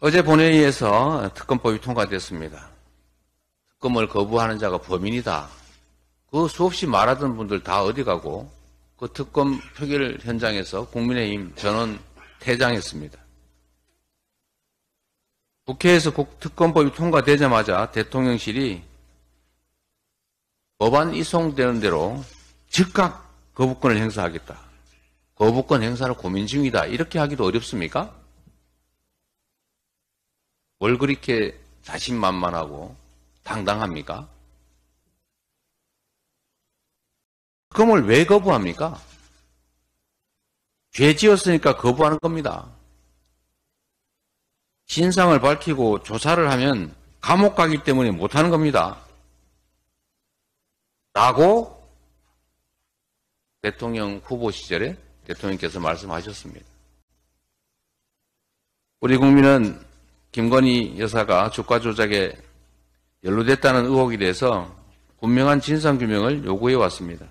어제 본회의에서 특검법이 통과됐습니다. 특검을 거부하는 자가 범인이다. 그 수없이 말하던 분들 다 어디 가고 그 특검 표결 현장에서 국민의힘 전원 퇴장했습니다. 국회에서 특검법이 통과되자마자 대통령실이 법안 이송되는 대로 즉각 거부권을 행사하겠다. 거부권 행사를 고민 중이다. 이렇게 하기도 어렵습니까? 뭘 그렇게 자신만만하고 당당합니까? 그걸 왜 거부합니까? 죄 지었으니까 거부하는 겁니다. 진상을 밝히고 조사를 하면 감옥 가기 때문에 못하는 겁니다. 라고 대통령 후보 시절에 대통령께서 말씀하셨습니다. 우리 국민은 김건희 여사가 주가 조작에 연루됐다는 의혹에 대해서 분명한 진상규명을 요구해 왔습니다.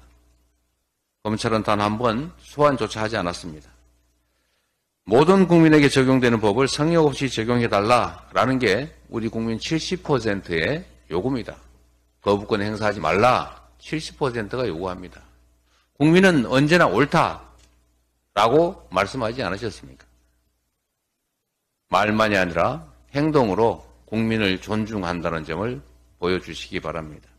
검찰은 단 한 번 소환조차 하지 않았습니다. 모든 국민에게 적용되는 법을 성역 없이 적용해달라라는 게 우리 국민 70%의 요구입니다. 거부권 행사하지 말라 70%가 요구합니다. 국민은 언제나 옳다라고 말씀하지 않으셨습니까? 말만이 아니라 행동으로 국민을 존중한다는 점을 보여주시기 바랍니다.